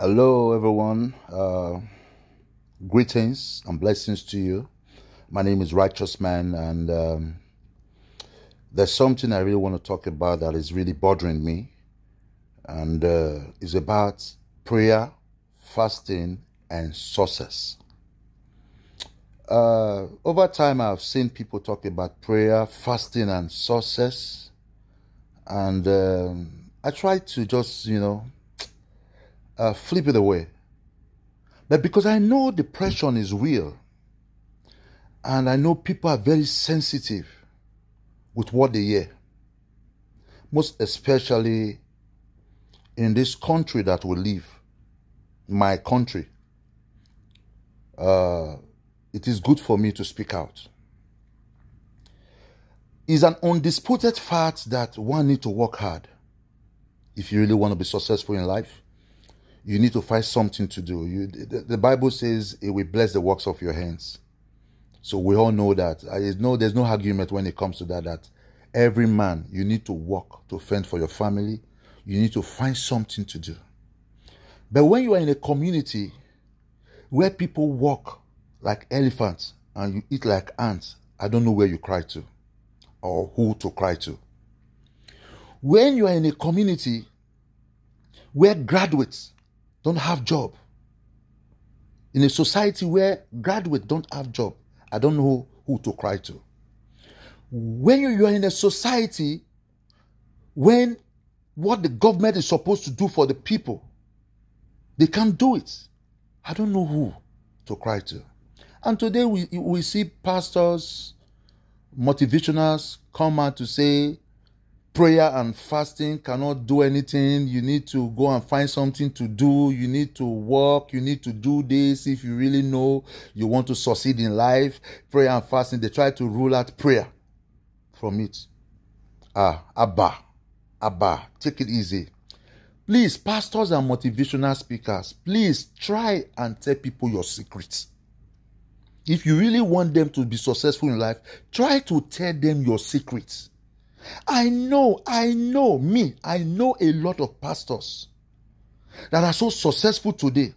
Hello, everyone. Uh, greetings and blessings to you. My name is Righteous Man, and um, there's something I really want to talk about that is really bothering me, and uh, about prayer, fasting, and sources. Uh, over time, I've seen people talk about prayer, fasting, and sources, and um, I try to just, you know, uh, flip it away. But because I know depression is real, and I know people are very sensitive with what they hear, most especially in this country that we live, my country. Uh, it is good for me to speak out. It's an undisputed fact that one need to work hard if you really want to be successful in life you need to find something to do. You, the, the Bible says it will bless the works of your hands. So we all know that. I uh, there's no argument when it comes to that. That every man, you need to work to fend for your family. You need to find something to do. But when you are in a community where people walk like elephants and you eat like ants, I don't know where you cry to or who to cry to. When you are in a community where graduates don't have job. In a society where graduates don't have job, I don't know who to cry to. When you are in a society when what the government is supposed to do for the people, they can't do it. I don't know who to cry to. And today we, we see pastors, motivationals come out to say prayer and fasting cannot do anything you need to go and find something to do you need to work you need to do this if you really know you want to succeed in life prayer and fasting they try to rule out prayer from it ah abba abba take it easy please pastors and motivational speakers please try and tell people your secrets if you really want them to be successful in life try to tell them your secrets I know, I know me, I know a lot of pastors that are so successful today.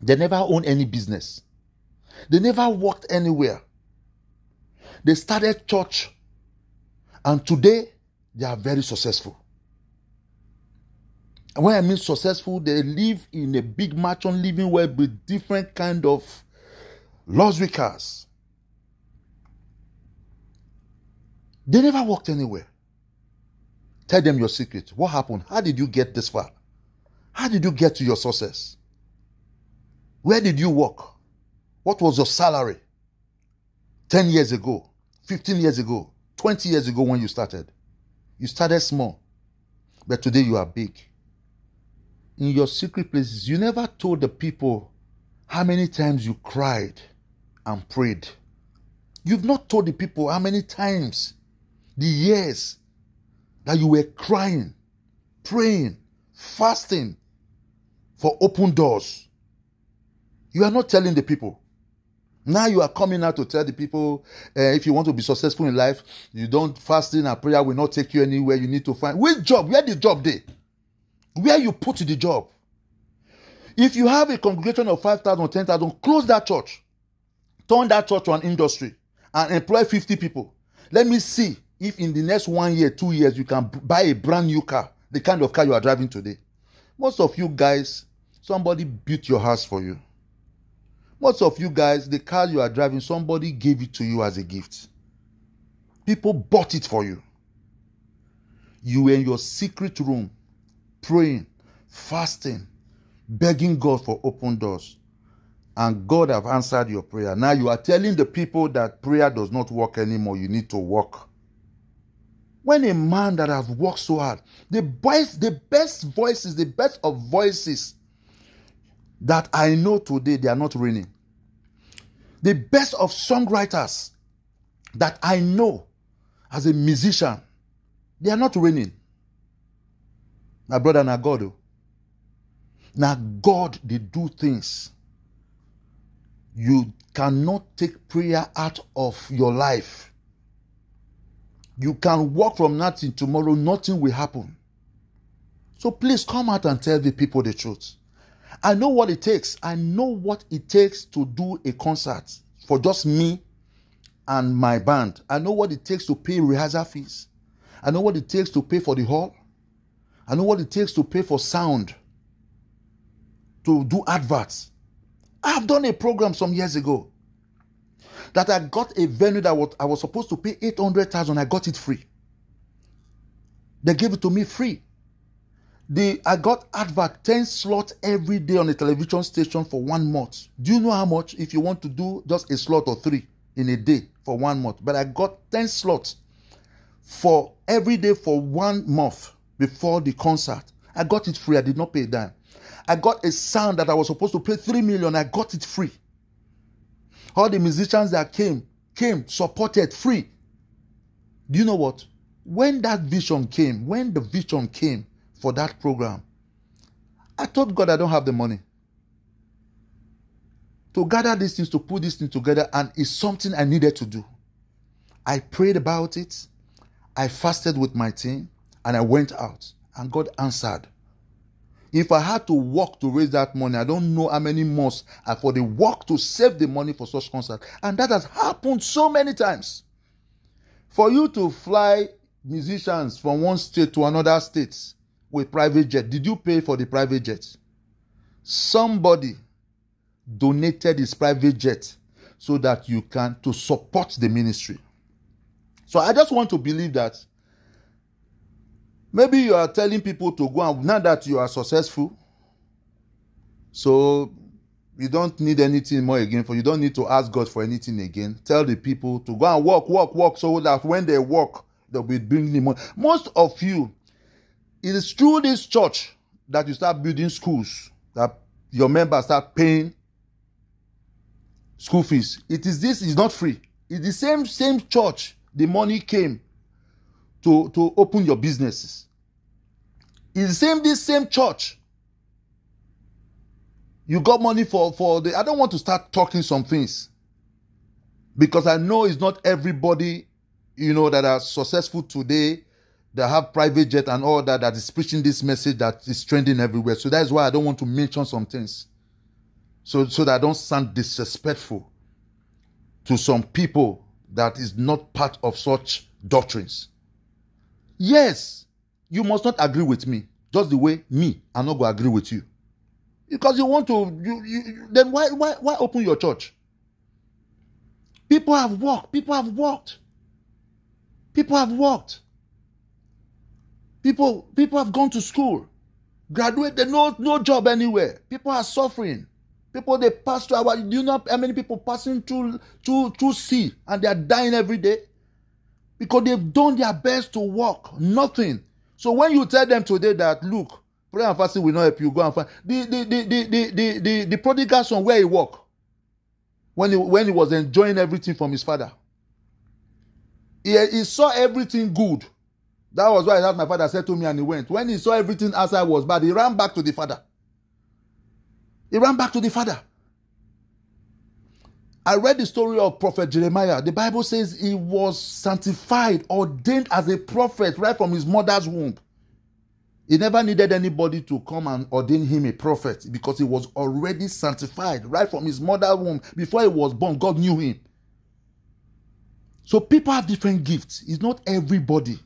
They never own any business, they never worked anywhere. They started church, and today they are very successful. And when I mean successful, they live in a big mansion, living well with different kind of luxury cars, They never walked anywhere. Tell them your secret. What happened? How did you get this far? How did you get to your success? Where did you work? What was your salary 10 years ago, 15 years ago, 20 years ago when you started? You started small, but today you are big. In your secret places, you never told the people how many times you cried and prayed. You've not told the people how many times the years that you were crying, praying, fasting for open doors. You are not telling the people. Now you are coming out to tell the people uh, if you want to be successful in life, you don't fasting and prayer will not take you anywhere. You need to find which job, where the job day, where you put the job. If you have a congregation of 5,000, 10,000, close that church. Turn that church to an industry and employ 50 people. Let me see if in the next one year, two years, you can buy a brand new car, the kind of car you are driving today. Most of you guys, somebody built your house for you. Most of you guys, the car you are driving, somebody gave it to you as a gift. People bought it for you. You were in your secret room, praying, fasting, begging God for open doors. And God have answered your prayer. Now you are telling the people that prayer does not work anymore. You need to work when a man that has worked so hard, the voice, the best voices, the best of voices that I know today, they are not raining. The best of songwriters that I know as a musician, they are not raining. My brother, now God. Oh. Now God, they do things. You cannot take prayer out of your life you can work from nothing tomorrow, nothing will happen. So please come out and tell the people the truth. I know what it takes. I know what it takes to do a concert for just me and my band. I know what it takes to pay rehearsal fees. I know what it takes to pay for the hall. I know what it takes to pay for sound, to do adverts. I've done a program some years ago that I got a venue that was, I was supposed to pay 800,000. I got it free. They gave it to me free. The, I got advert 10 slots every day on a television station for one month. Do you know how much if you want to do just a slot or three in a day for one month? But I got 10 slots for every day for one month before the concert. I got it free. I did not pay a dime. I got a sound that I was supposed to pay 3 million. I got it free. All the musicians that came, came, supported free. Do you know what? When that vision came, when the vision came for that program, I told God I don't have the money to gather these things, to put these things together, and it's something I needed to do. I prayed about it, I fasted with my team, and I went out, and God answered. If I had to work to raise that money, I don't know how many months I for the work to save the money for such concert. And that has happened so many times. For you to fly musicians from one state to another state with private jet, did you pay for the private jet? Somebody donated his private jet so that you can to support the ministry. So I just want to believe that maybe you are telling people to go and now that you are successful so you don't need anything more again for you don't need to ask god for anything again tell the people to go and work work work so that when they work they'll be bring the money most of you it is through this church that you start building schools that your members start paying school fees it is this is not free it's the same same church the money came to, to open your businesses. It's the same, this same church. You got money for, for the. I don't want to start talking some things because I know it's not everybody, you know, that are successful today, that have private jet and all that, that is preaching this message that is trending everywhere. So that's why I don't want to mention some things. So, so that I don't sound disrespectful to some people that is not part of such doctrines yes you must not agree with me just the way me i no go agree with you because you want to you, you then why why why open your church people have worked people have worked people have worked people people have gone to school graduated no no job anywhere people are suffering people they pass through our do you know how many people passing through through through sea and they are dying every day because they've done their best to work nothing so when you tell them today that look prayer and fasting will not help you go and find the the the the the the the, the prodigal son where he work when he when he was enjoying everything from his father he he saw everything good that was why that my father said to me and he went when he saw everything outside was bad he ran back to the father he ran back to the father I read the story of Prophet Jeremiah. The Bible says he was sanctified, ordained as a prophet right from his mother's womb. He never needed anybody to come and ordain him a prophet because he was already sanctified right from his mother's womb. Before he was born, God knew him. So people have different gifts. It's not everybody.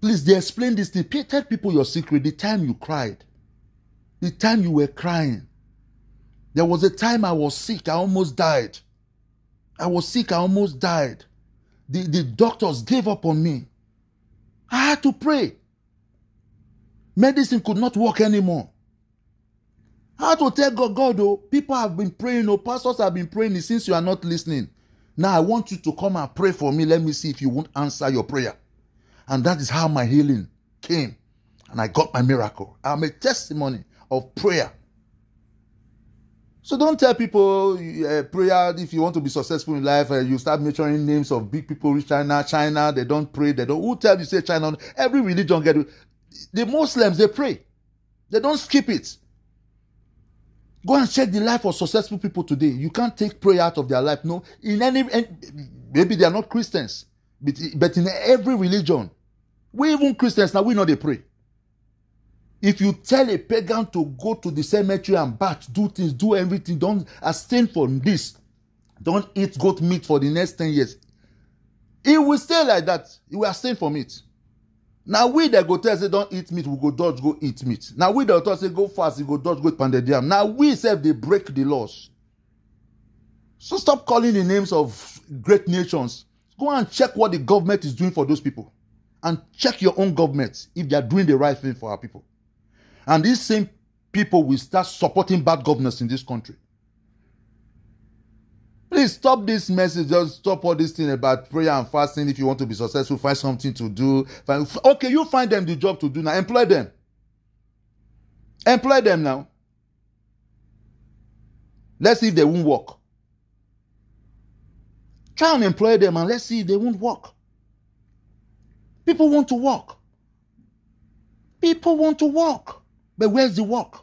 Please, they explain this. thing. tell people your secret. The time you cried, the time you were crying, there was a time I was sick, I almost died. I was sick, I almost died. The, the doctors gave up on me. I had to pray. Medicine could not work anymore. I had to tell God, God, oh, people have been praying, oh, pastors have been praying since you are not listening. Now I want you to come and pray for me. Let me see if you won't answer your prayer. And that is how my healing came. And I got my miracle. I'm a testimony of prayer So don't tell people uh, prayer if you want to be successful in life. Uh, you start mentioning names of big people, rich China, China. They don't pray. They don't. Who tell you say China? Every religion get the Muslims they pray. They don't skip it. Go and check the life of successful people today. You can't take prayer out of their life. No, in any eh, maybe they are not Christians, but but in every religion, we even Christians now we know they pray. If you tell a pagan to go to the cemetery and bat, do things, do everything, don't abstain from this, don't eat goat meat for the next 10 years, he will stay like that. He will abstain from it. Now we that go tell say don't eat meat, we go dodge, go eat meat. Now we that tell say go fast, we go dodge, go pounded yam. Now we say they break the laws. So stop calling the names of great nations. Go and check what the government is doing for those people. And check your own government if they are doing the right thing for our people. And these same people will start supporting bad governors in this country. Please stop this message. Just stop all this thing about prayer and fasting. If you want to be successful, find something to do. Find, okay, you find them the job to do now. Employ them. Employ them now. Let's see if they won't work. Try and employ them and let's see if they won't work. People want to work. People want to work. But where's the work?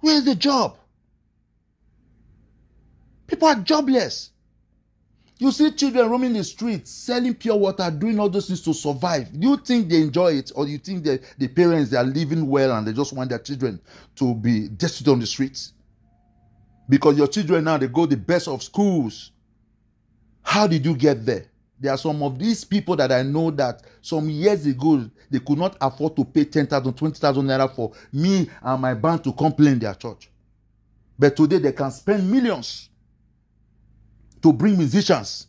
Where's the job? People are jobless. You see children roaming the streets, selling pure water, doing all those things to survive. Do you think they enjoy it, or you think the, the parents they are living well and they just want their children to be destitute on the streets? Because your children now they go the best of schools. How did you get there? There are some of these people that I know that some years ago they could not afford to pay ten thousand twenty thousand naira for me and my band to come play in their church but today they can spend millions to bring musicians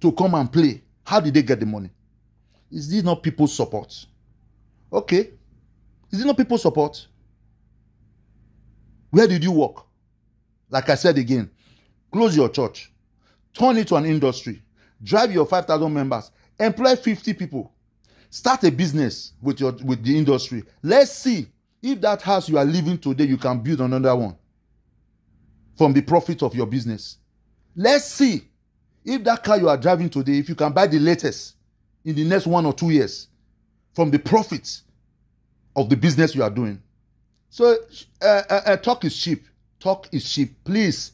to come and play how did they get the money is this not people's support okay is this not people's support where did you work like i said again close your church turn it to an industry drive your five thousand members employ 50 people start a business with your with the industry let's see if that house you are living today you can build another one from the profit of your business let's see if that car you are driving today if you can buy the latest in the next one or two years from the profit of the business you are doing so uh, uh, uh, talk is cheap talk is cheap please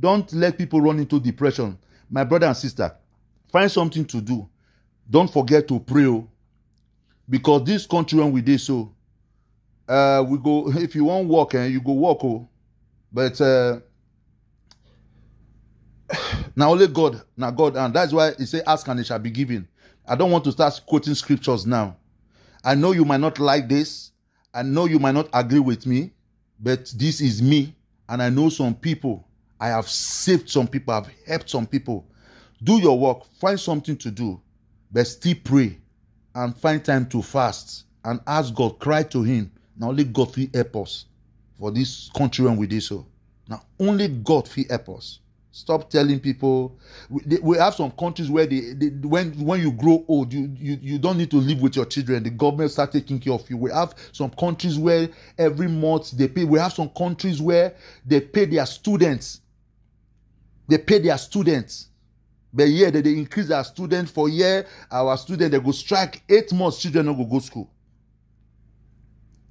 don't let people run into depression my brother and sister find something to do don't forget to pray. Oh. Because this country when we did so, uh, we go if you want walk and eh, you go walk oh. But uh, now only God, now God, and that's why he say ask and it shall be given. I don't want to start quoting scriptures now. I know you might not like this. I know you might not agree with me, but this is me. And I know some people. I have saved some people. I've helped some people. Do your work. Find something to do. but still pray and find time to fast and ask God, cry to Him. Now only God will help us for this country and with this. So now only God will help us. Stop telling people. We, they, we have some countries where they, they when when you grow old, you, you you don't need to live with your children. The government start taking care of you. We have some countries where every month they pay. We have some countries where they pay their students. They pay their students But yeah, they, they increase our students for year. Our students they go strike eight months. Children no go go school.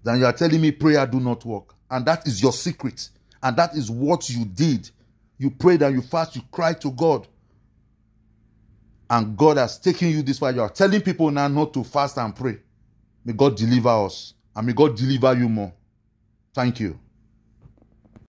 Then you are telling me prayer do not work, and that is your secret, and that is what you did. You prayed and you fast. You cried to God, and God has taken you this far. You are telling people now not to fast and pray. May God deliver us, and may God deliver you more. Thank you.